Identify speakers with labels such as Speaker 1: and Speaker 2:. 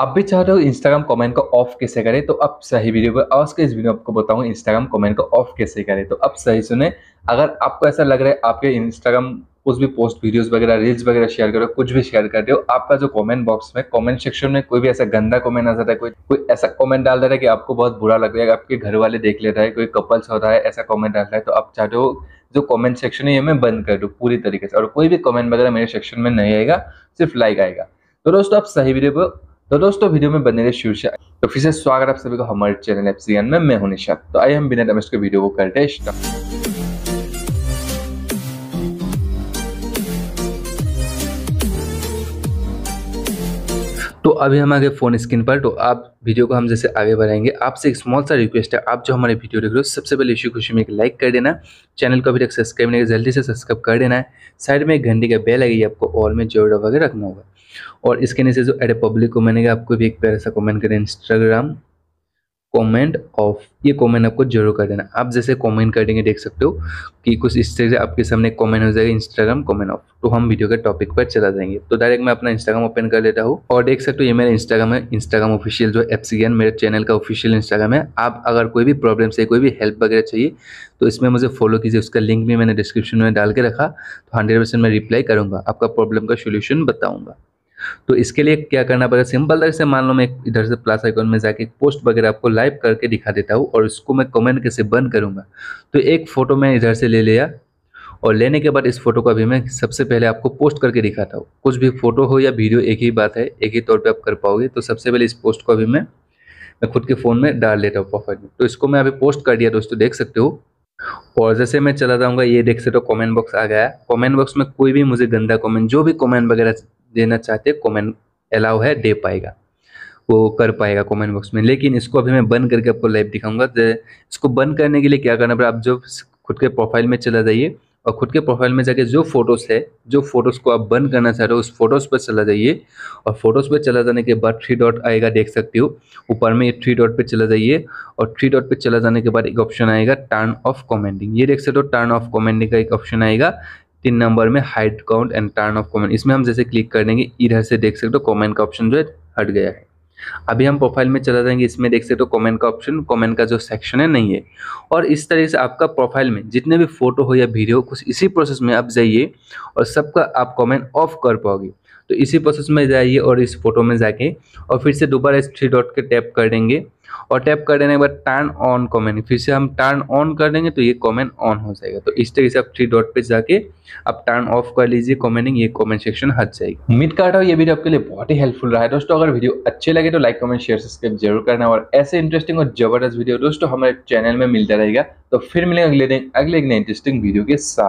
Speaker 1: आप भी चाहते हो इंस्टाग्राम कमेंट को ऑफ कैसे करें तो आप सही वीडियो पर आज के इस वीडियो आपको बताऊँ इंस्टाग्राम कमेंट को ऑफ कैसे करें तो आप सही सुने अगर आपको ऐसा लग रहा है आपके इंस्टाग्राम कुछ भी पोस्ट वीडियोस वगैरह रील्स वगैरह शेयर करो कुछ भी शेयर करते हो आपका जो कमेंट बॉक्स में कमेंट सेक्शन में कोई भी ऐसा गंदा कमेंट आ जाता है कोई कोई ऐसा कमेंट डाल देता है कि आपको बहुत बुरा लग रहा है आपके घर वाले देख लेता है कोई कपल्स होता है ऐसा कमेंट डालता है तो आप चाहते हो जो कॉमेंट सेक्शन है ये मैं बंद कर दूँ पूरी तरीके से और कोई भी कॉमेंट वगैरह मेरे सेक्शन में नहीं आएगा सिर्फ लाइक आएगा तो दोस्तों आप सही वीडियो पर तो दोस्तों वीडियो में बने रहे शीर्षक तो फिर से स्वागत आप सभी को हमारे चैनल एप्सियन में मैं हूं निशा तो आई हम बिना डमेज के वीडियो को करते स्टार्ट तो अभी हम आगे फ़ोन स्क्रीन पर तो आप वीडियो को हम जैसे आगे बढ़ाएंगे आपसे एक स्मॉल सा रिक्वेस्ट है आप जो हमारे वीडियो देख रहे हो सबसे पहले इसी खुशी में एक लाइक कर देना चैनल को अभी तक सब्सक्राइब नहीं जल्दी से सब्सक्राइब कर देना है साइड में एक घंटे का बेल आएगी आपको ऑल में जोर वगैरह रखना होगा और इसके नीचे जो एड ए पब्लिक कॉमेंट है आपको भी एक प्यारा सा कॉमेंट करें इंस्टाग्राम कमेंट ऑफ ये कमेंट आपको जरूर कर देना आप जैसे कमेंट कर देंगे देख सकते हो कि कुछ इस तरह से आपके सामने कमेंट हो जाएगा इंस्टाग्राम कमेंट ऑफ तो हम वीडियो के टॉपिक पर चला जाएंगे तो डायरेक्ट मैं अपना इंस्टाग्राम ओपन कर लेता हूँ और देख सकते हो ये मेरा इंस्टाग्राम है इंस्टाग्राम ऑफिशियल जो एफ सी मेरे चैनल का ऑफिशियल इंस्टाग्राम है आप अगर कोई भी प्रॉब्लम चाहिए कोई भी हेल्प वगैरह चाहिए तो इसमें मुझे फॉलो कीजिए उसका लिंक भी मैंने डिस्क्रिप्शन में डाल के रखा तो हंड्रेड मैं रिप्लाई करूँगा आपका प्रॉब्लम का सोल्यूशन बताऊँगा तो इसके लिए क्या करना पड़ेगा सिंपल तरह से मान लो मैं इधर से प्लस आइकॉन में जाके पोस्ट वगैरह आपको लाइव करके दिखा देता हूँ और इसको मैं कमेंट कैसे बंद करूँगा तो एक फ़ोटो मैं इधर से ले लिया और लेने के बाद इस फोटो का भी मैं सबसे पहले आपको पोस्ट करके दिखाता हूँ कुछ भी फ़ोटो हो या वीडियो एक ही बात है एक ही तौर पर आप कर पाओगे तो सबसे पहले इस पोस्ट को अभी मैं मैं खुद के फ़ोन में डाल लेता हूँ प्रोफाइल में तो इसको मैं अभी पोस्ट कर दिया दोस्तों देख सकते हो और जैसे मैं चला जाऊँगा ये देख सकते हो कमेंट बॉक्स आ गया कमेंट बॉक्स में कोई भी मुझे गंदा कमेंट जो भी कमेंट वगैरह देना चाहते कॉमेंट अलाउ है दे पाएगा वो कर पाएगा कमेंट बॉक्स में लेकिन इसको अभी मैं बंद करके आपको लाइव दिखाऊंगा तो इसको बंद करने के लिए क्या करना पड़ा आप जो खुद के प्रोफाइल में चला जाइए और खुद के प्रोफाइल में जाके जो फोटोज़ है जो फोटोज़ को आप बंद करना चाह रहे हो उस फोटोज़ पर चला जाइए और फोटोज़ पर चला जाने के बाद थ्री डॉट आएगा देख सकते हो ऊपर में ये थ्री डॉट पे चला जाइए और थ्री डॉट पे चला जाने के बाद एक ऑप्शन आएगा टर्न ऑफ कमेंटिंग ये देख सकते हो टर्न ऑफ कमेंटिंग का एक ऑप्शन आएगा तीन नंबर में height count and turn off comment इसमें हम जैसे क्लिक कर देंगे इधर से देख सकते हो कॉमेंट का ऑप्शन जो है हट गया है अभी हम प्रोफाइल में चला जाएंगे इसमें देख सकते हो कमेंट का ऑप्शन कमेंट का जो सेक्शन है नहीं है और इस तरह से आपका प्रोफाइल में जितने भी फोटो हो या वीडियो कुछ इसी प्रोसेस में आप जाइए और सबका आप कमेंट ऑफ कर पाओगे तो इसी प्रोसेस में जाइए और इस फोटो में जाके और फिर से दोबारा इस थ्री डॉट के टैप कर देंगे और टैप कर देने के बाद टर्न ऑन कॉमेंट फिर से हम टर्न ऑन कर देंगे तो ये कॉमेंट ऑन हो जाएगा तो इस तरीके से आप थ्री डॉट पे जाके आप टर्न ऑफ कर लीजिए कॉमेंटिंग ये कॉमेंट सेक्शन हट जाएगी उम्मीद करता हूँ ये वीडियो आपके लिए बहुत ही हेल्पफुल रहा है दोस्तों अगर वीडियो अच्छे लगे तो लाइक कमेंट शेयर सब्सक्राइब जरूर करना और ऐसे इंटरेस्टिंग और जबरदस्त वीडियो दोस्तों हमारे चैनल में मिलता रहेगा तो फिर मिलेंगे अगले दिन अगले एक इंटरेस्टिंग वीडियो के साथ